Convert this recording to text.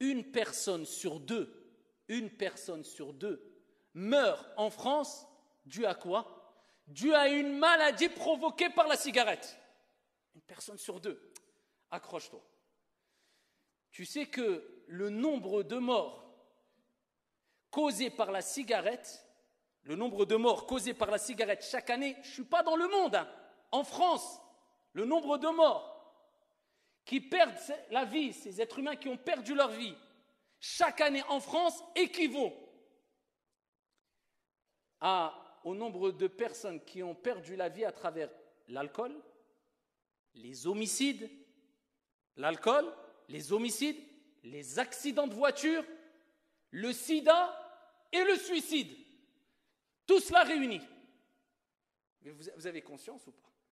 une personne sur deux, une personne sur deux meurt en France dû à quoi Dû à une maladie provoquée par la cigarette. Une personne sur deux. Accroche-toi. Tu sais que le nombre de morts causés par la cigarette, le nombre de morts causés par la cigarette chaque année, je ne suis pas dans le monde, hein. en France, le nombre de morts qui perdent la vie, ces êtres humains qui ont perdu leur vie, chaque année en France équivaut au nombre de personnes qui ont perdu la vie à travers l'alcool, les homicides, l'alcool, les homicides, les accidents de voiture, le sida et le suicide. Tout cela réuni. Mais vous avez conscience ou pas